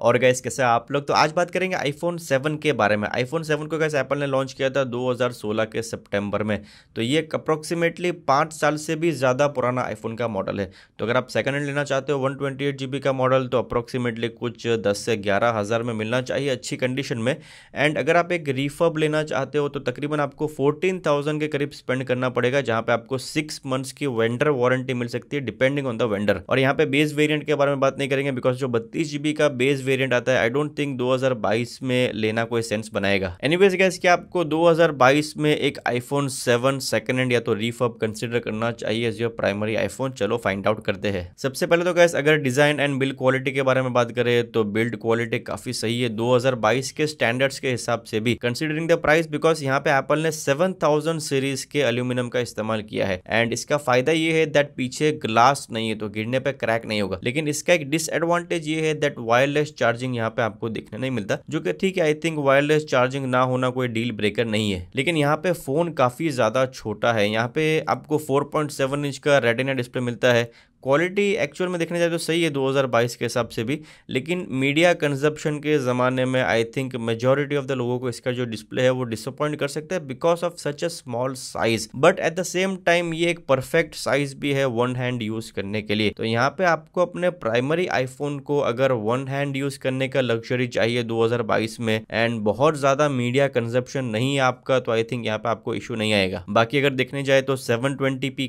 और गैस कैसे आप लोग तो आज बात करेंगे आईफोन 7 के बारे में आईफोन 7 को गैस एप्पल ने लॉन्च किया था 2016 के सितंबर में तो ये अप्रोक्सीमेटली पाँच साल से भी ज़्यादा पुराना आईफोन का मॉडल है तो अगर आप सेकंड हैंड लेना चाहते हो वन ट्वेंटी का मॉडल तो अप्रोक्सीमेटली कुछ दस से ग्यारह हज़ार में मिलना चाहिए अच्छी कंडीशन में एंड अगर आप एक रिफर्ब लेना चाहते हो तो तकरीबन आपको फोर्टीन के करीब स्पेंड करना पड़ेगा जहाँ पे आपको सिक्स मंथ्स की वेंडर वारंटी मिल सकती है डिपेंडिंग ऑन द वेंडर और यहाँ पे बेस वेरियंट के बारे में बात नहीं करेंगे बिकॉज जो बत्तीस का बेस वेरिएंट आता है आई डोंट थिंक 2022 में लेना कोई सेंस बनाएगा एनीवेज वेज कि आपको 2022 में एक आईफोन 7 सेकेंड हैंड या तो रिफर्ब कंसिडर करना चाहिए एज योर प्राइमरी आईफोन चलो फाइंड आउट करते हैं सबसे पहले तो गैस अगर डिजाइन एंड बिल्ड क्वालिटी के बारे में बात करें तो बिल्ड क्वालिटी काफी सही है दो के स्टैंडर्ड्स के हिसाब से भी कंसिडरिंग द प्राइस बिकॉज यहाँ पे एप्पल ने सेवन सीरीज के अल्यूमिनियम का इस्तेमाल किया है एंड इसका फायदा ये है दैट पीछे ग्लास नहीं है तो गिरने पर क्रैक नहीं होगा लेकिन इसका एक डिसएडवांटेज ये है दैट वायरलेस चार्जिंग यहाँ पे आपको देखने नहीं मिलता जो कि ठीक है आई थिंक वायरलेस चार्जिंग ना होना कोई डील ब्रेकर नहीं है लेकिन यहाँ पे फोन काफी ज्यादा छोटा है यहाँ पे आपको 4.7 इंच का रेटिना डिस्प्ले मिलता है क्वालिटी एक्चुअल में देखने जाए तो सही है 2022 के हिसाब से भी लेकिन मीडिया कंजप्शन के ज़माने में I think majority of the लोगों को इसका जो डिस्प्ले है वो डिसअपॉइंट कर सकता है because of such a small size but at the same time ये एक परफेक्ट साइज भी है वन हैंड यूज करने के लिए तो यहाँ पे आपको अपने प्राइमरी आईफोन को अगर वन हैंड यूज करने का लग्जरी चाहिए दो में एंड बहुत ज़्यादा मीडिया कंजप्शन नहीं है आपका तो आई थिंक यहाँ पे आपको इशू नहीं आएगा बाकी अगर देखने जाए तो सेवन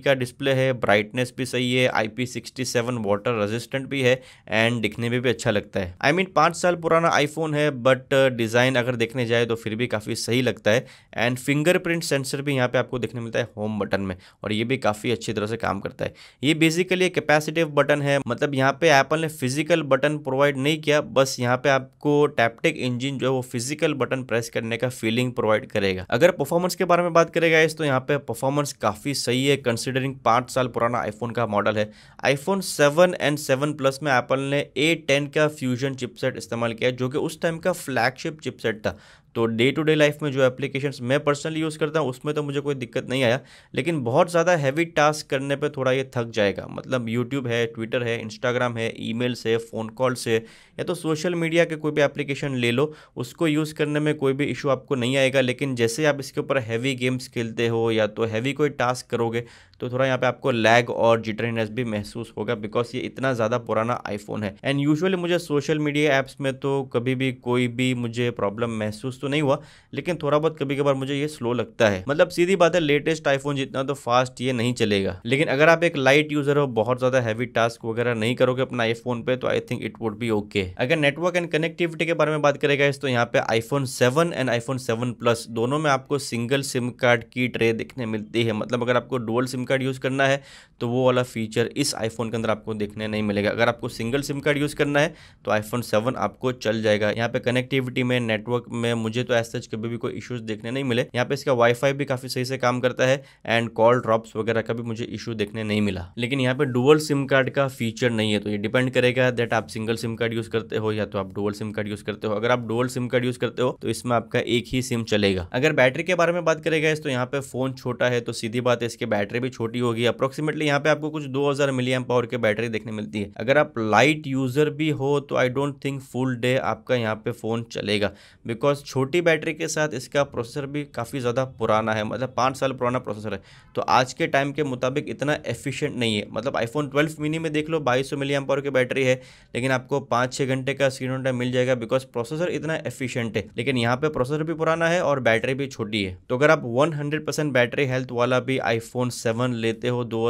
का डिस्प्ले है ब्राइटनेस भी सही है I P sixty seven water resistant भी है एंड दिखने में भी अच्छा लगता है आई मीन पाँच साल पुराना आईफोन है बट डिज़ाइन uh, अगर देखने जाए तो फिर भी काफ़ी सही लगता है एंड फिंगरप्रिंट सेंसर भी यहाँ पे आपको देखने मिलता है होम बटन में और ये भी काफ़ी अच्छी तरह से काम करता है ये बेसिकली एक कैपेसिटिव बटन है मतलब यहाँ पे एप्पल ने फिजिकल बटन प्रोवाइड नहीं किया बस यहाँ पे आपको टैपटेक इंजिन जो है वो फिजिकल बटन प्रेस करने का फीलिंग प्रोवाइड करेगा अगर परफॉर्मेंस के बारे में बात करेगा इस तो यहाँ पे परफॉर्मेंस काफ़ी सही है कंसिडरिंग पाँच साल पुराना आईफोन का मॉडल है आईफोन 7 एंड 7 प्लस में एप्पल ने ए टेन का फ्यूजन चिपसेट इस्तेमाल किया जो कि उस टाइम का फ्लैगशिप चिपसेट था तो डे टू डे लाइफ में जो एप्लीकेशंस मैं पर्सनली यूज़ करता हूँ उसमें तो मुझे कोई दिक्कत नहीं आया लेकिन बहुत ज़्यादा हैवी टास्क करने पे थोड़ा ये थक जाएगा मतलब यूट्यूब है ट्विटर है इंस्टाग्राम है ई मेल से फ़ोन कॉल से या तो सोशल मीडिया के कोई भी एप्लीकेशन ले लो उसको यूज़ करने में कोई भी इशू आपको नहीं आएगा लेकिन जैसे आप इसके ऊपर हैवी गेम्स खेलते हो या तो हैवी कोई टास्क करोगे तो थोड़ा यहाँ पे आपको लैग और जिटरनेस भी महसूस होगा बिकॉज ये इतना ज़्यादा पुराना आईफोन है एंड यूजुअली मुझे सोशल मीडिया ऐप्स में तो कभी भी कोई भी मुझे प्रॉब्लम महसूस तो नहीं हुआ लेकिन थोड़ा बहुत कभी कभार मुझे ये स्लो लगता है मतलब सीधी बात है लेटेस्ट आईफोन जितना तो फास्ट ये नहीं चलेगा लेकिन अगर आप एक लाइट यूजर हो बहुत ज्यादा हैवी टास्क वगैरह नहीं करोगे अपना आईफोन पे तो I think it would be okay अगर नेटवर्क एंड कनेक्टिविटी के बारे में बात करेगा इस तो यहाँ पे iPhone seven and iPhone seven plus दोनों में आपको सिंगल सिम कार्ड की ट्रे देखने मिलती है मतलब अगर आपको डुअल सिम कार्ड यूज करना है तो वो वाला फीचर इस आईफोन के अंदर आपको देखने नहीं मिलेगा अगर आपको सिंगल सिम कार्ड यूज करना है तो आईफोन सेवन आपको चल जाएगा यहाँ पे कनेक्टिविटी में नेटवर्क में मुझे तो ऐसे कभी भी कोई इशूज देखने नहीं मिले यहाँ पे इसका वाईफाई भी काफी सही से काम करता है एंड कॉल ड्रॉप्स वगैरह का भी मुझे इशू देखने नहीं मिला लेकिन यहाँ पे डुअल सिम कार्ड का फीचर नहीं है तो ये डिपेंड करेगा दैट आप सिंगल सिम कार्ड यूज करते हो या तो आप डुअल सिम कार्ड यूज करते हो अगर आप डुअल सिम कार्ड यूज करते हो तो इसमें आपका एक ही सिम चलेगा अगर बैटरी के बारे में बात करेगा तो यहाँ पे फोन छोटा है तो सीधी बात है इसकी बैटरी भी छोटी होगी अप्रोक्सीमेटली यहाँ पे आपको कुछ दो हजार पावर की बैटरी देखने मिलती है अगर आप लाइट यूजर भी हो तो I don't think full day आपका यहाँ पे फोन चलेगा बिकॉज छोटी बैटरी के साथ इसका प्रोसेसर भी काफ़ी ज़्यादा पुराना है मतलब पाँच साल पुराना प्रोसेसर है तो आज के टाइम के मुताबिक इतना एफिशिएंट नहीं है मतलब आईफोन 12 मिनी में देख लो बाईस सौ मिली की बैटरी है लेकिन आपको पाँच छः घंटे का स्क्रीन टाइम मिल जाएगा बिकॉज प्रोसेसर इतना एफिशियंट है लेकिन यहाँ पर प्रोसेसर भी पुराना है और बैटरी भी छोटी है तो अगर आप वन बैटरी हेल्थ वाला भी आईफोन सेवन लेते हो दो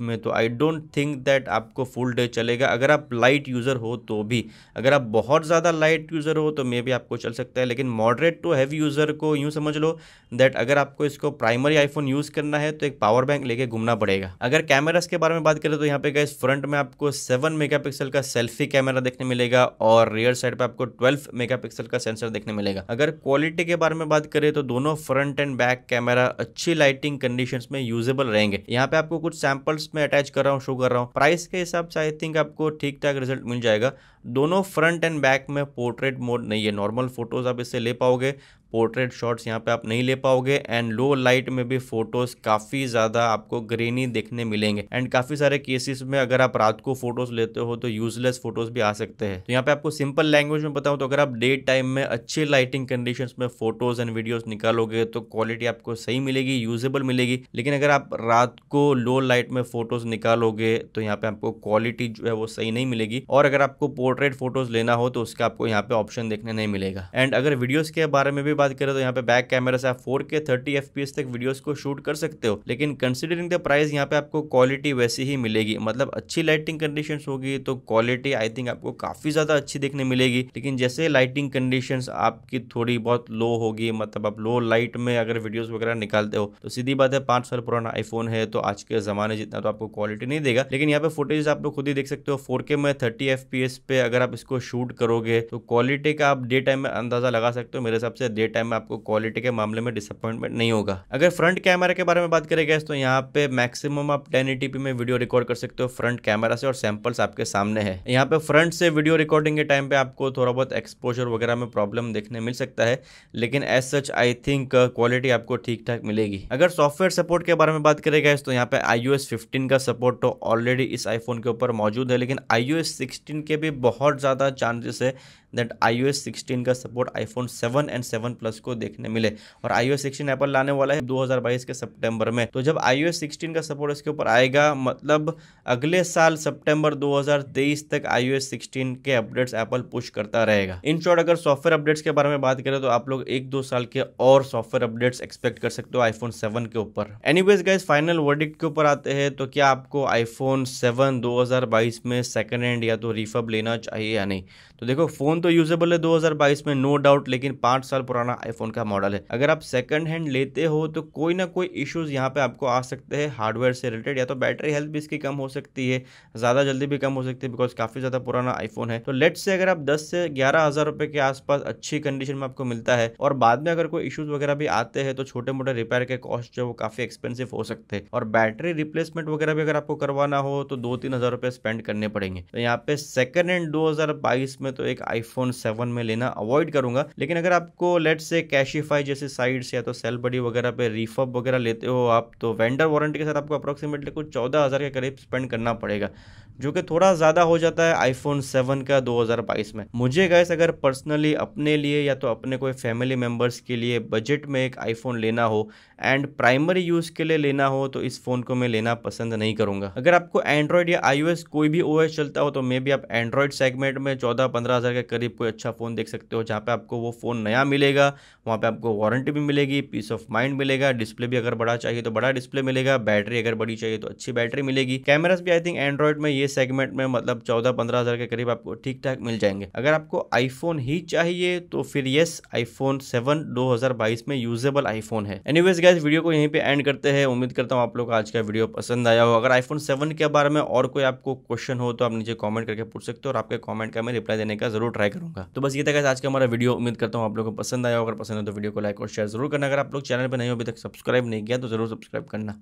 में तो आई डोंट थिंक दैट आपको फुल डे चलेगा अगर आप लाइट यूज़र हो तो भी अगर आप बहुत ज़्यादा लाइट यूज़र हो तो मे भी आपको चल सकता है लेकिन मॉडरेट टू हैवी यूज़र को यूँ समझ लो दैट अगर आपको इसको प्राइमरी आईफोन यूज़ करना है तो एक पावर बैंक लेके घूमना पड़ेगा अगर कैमरास के बारे में बात करें तो यहाँ पे गैस फ्रंट में आपको सेवन मेगा का सेल्फी कैमरा देखने मिलेगा और रियर साइड पर आपको ट्वेल्व मेगा का सेंसर देखने मिलेगा अगर क्वालिटी के बारे में बात करें तो दोनों फ्रंट एंड बैक कैमरा अच्छी लाइटिंग कंडीशन में यूजेबल रहेंगे यहाँ पे आपको कुछ सैम्पल्स में अटैच कर रहा हूँ शो कर रहा हूँ प्राइस के हिसाब से आई थिंक आपको ठीक ठाक रिजल्ट मिल जाएगा दोनों फ्रंट एंड बैक में पोर्ट्रेट मोड नहीं है नॉर्मल फोटोज आप इससे ले पाओगे पोर्ट्रेट शॉट्स यहाँ पे आप नहीं ले पाओगे एंड लो लाइट में भी फोटोज काफ़ी ज़्यादा आपको ग्रेनी देखने मिलेंगे एंड काफ़ी सारे केसेस में अगर आप रात को फोटोज लेते हो तो यूजलेस फोटोज भी आ सकते हैं तो यहाँ पे आपको सिंपल लैंग्वेज में बताऊँ तो अगर आप डे टाइम में अच्छे लाइटिंग कंडीशन में फोटोज एंड वीडियोज निकालोगे तो क्वालिटी आपको सही मिलेगी यूजेबल मिलेगी लेकिन अगर आप रात को लो लाइट में फोटोज निकालोगे तो यहाँ पे आपको क्वालिटी जो है वो सही नहीं मिलेगी और अगर आपको पोर्ट्रेट फोटोज लेना हो तो उसका आपको यहाँ पे ऑप्शन देखने नहीं मिलेगा एंड अगर वीडियोज के बारे में भी की बात करें तो यहाँ पे बैक कैमरा से आप फोर के थर्टी एफ तक वीडियोस को शूट कर सकते हो लेकिन कंसिडरिंग द प्राइस यहाँ पे आपको क्वालिटी वैसी ही मिलेगी मतलब अच्छी लाइटिंग कंडीशन होगी तो क्वालिटी आई थिंक आपको काफी ज्यादा अच्छी देखने मिलेगी लेकिन जैसे लाइटिंग कंडीशन आपकी थोड़ी बहुत लो होगी मतलब आप लो लाइट में अगर वीडियोज वगैरह निकालते हो तो सीधी बात है पांच साल पुराना आईफोन है तो आज के जमाने जितना तो आपको क्वालिटी नहीं देगा लेकिन यहाँ पे फोटेज आप लोग खुद ही देख सकते हो फोर में थर्टी एफ पे अगर आप इसको शूट करोगे तो क्वालिटी का आप डे टाइम में अंदाजा लगा सकते हो मेरे हिसाब से डे टाइम में आपको क्वालिटी के मामले में डिसअपॉइंटमेंट नहीं होगा अगर फ्रंट कैमरा के बारे में बात करें गैस तो यहाँ पे मैक्सिमम आप टेन में वीडियो रिकॉर्ड कर सकते हो फ्रंट कैमरा से और सैम्पल्स आपके सामने है यहाँ पे फ्रंट से वीडियो रिकॉर्डिंग के टाइम पे आपको थोड़ा बहुत एक्सपोजर वगैरह में प्रॉब्लम देखने मिल सकता है लेकिन as such I think quality आपको ठीक ठाक मिलेगी अगर सॉफ्टवेयर सपोर्ट के बारे में बात करें गैस तो यहाँ पे आई यू का सपोर्ट तो ऑलरेडी इस आईफोन के ऊपर मौजूद है लेकिन आई यू के भी बहुत ज़्यादा चांसेस है दैट आई ओ का support iPhone seven and seven plus को देखने मिले और आई ओ एप्पल लाने वाला है 2022 के सितंबर में तो जब आई ओ का सपोर्ट इसके ऊपर आएगा मतलब अगले साल सितंबर 2023 तक आई ओ के अपडेट्स एप्पल पुश करता रहेगा इन शॉर्ट अगर सॉफ्टवेयर अपडेट्स के बारे में बात करें तो आप लोग एक दो साल के और सॉफ्टवेयर अपडेट्स एक्सपेक्ट कर सकते हो आईफोन सेवन के ऊपर एनीवेज गाइज फाइनल वर्डिक के ऊपर आते हैं तो क्या आपको आईफोन सेवन बाईस में सेकेंड हैंड या तो रिफब लेना चाहिए या नहीं तो देखो फोन फोन तो यूजेबल है 2022 में नो डाउट लेकिन पांच साल पुराना आईफोन का मॉडल है अगर आप सेकंड हैंड लेते हो तो कोई ना कोई इश्यूज यहाँ पे आपको आ सकते हैं हार्डवेयर से रिलेटेड या तो बैटरी हेल्थ भी इसकी कम हो सकती है ज्यादा जल्दी भी कम हो सकती है बिकॉज काफी ज्यादा पुराना आईफोन है तो लेट से अगर आप दस से ग्यारह हजार के आसपास अच्छी कंडीशन में आपको मिलता है और बाद में अगर कोई इश्यूज वगैरह भी आते हैं तो छोटे मोटे रिपेयर के कॉस्ट जो वो काफी एक्सपेंसिव हो सकते हैं और बैटरी रिप्लेसमेंट वगैरह भी अगर आपको करवाना हो तो दो तीन हजार रुपए स्पेंड करने पड़ेंगे तो यहाँ पे सेकंड हैंड दो में तो एक आई आईफोन सेवन में लेना अवॉइड करूंगा लेकिन अगर आपको लेट से कैशिफाई जैसे साइट्स या तो सेल बडी वगैरह पे रिफब वगैरह लेते हो आप तो वेंडर वारंटी के साथ आपको अप्रोक्सीमेटली कुछ चौदह के करीब स्पेंड करना पड़ेगा जो कि थोड़ा ज़्यादा हो जाता है आईफोन सेवन का 2022 में मुझे गैस अगर पर्सनली अपने लिए या तो अपने कोई फैमिली मेम्बर्स के लिए बजट में एक आईफोन लेना हो एंड प्राइमरी यूज़ के लिए लेना हो तो इस फ़ोन को मैं लेना पसंद नहीं करूँगा अगर आपको एंड्रॉयड या आईओएस कोई भी ओएस चलता हो तो मे भी आप एंड्रॉयड सेगमेंट में चौदह पंद्रह हज़ार के करीब कोई अच्छा फ़ोन देख सकते हो जहाँ पे आपको वो फ़ोन नया मिलेगा वहाँ पे आपको वारंटी भी मिलेगी पीस ऑफ माइंड मिलेगा डिस्प्ले भी अगर बड़ा चाहिए तो बड़ा डिस्प्ले मिलेगा बैटरी अगर बड़ी चाहिए तो अच्छी बैटरी मिलेगी कैमराज भी आई थिंक एंड्रॉइड में ये सेगमेंट में मतलब चौदह पंद्रह के करीब आपको ठीक ठाक मिल जाएंगे अगर आपको आईफोन ही चाहिए तो फिर येस आईफोन सेवन दो में यूजेबल आईफोन है एनीवेज गाइज वीडियो को यहीं पर एंड करते हैं उम्मीद करता हूँ आप लोग आज का वीडियो पसंद आया हो अगर आईफोन सेवन के बारे में और कोई आपको क्वेश्चन हो तो आप नीचे कॉमेंट करके पूछ सकते हो और आपके कॉमेंट का मैं रिप्लाई देने का जरूर ट्राई ट्राई करूँगा तो बस ये था आज का हमारा वीडियो उम्मीद करता हूँ आप लोगों को पसंद आया अगर पसंद है तो वीडियो को लाइक और शेयर जरूर करना अगर आप लोग चैनल पर नहीं हो अभी तक सब्सक्राइब नहीं किया तो जरूर सब्सक्राइब करना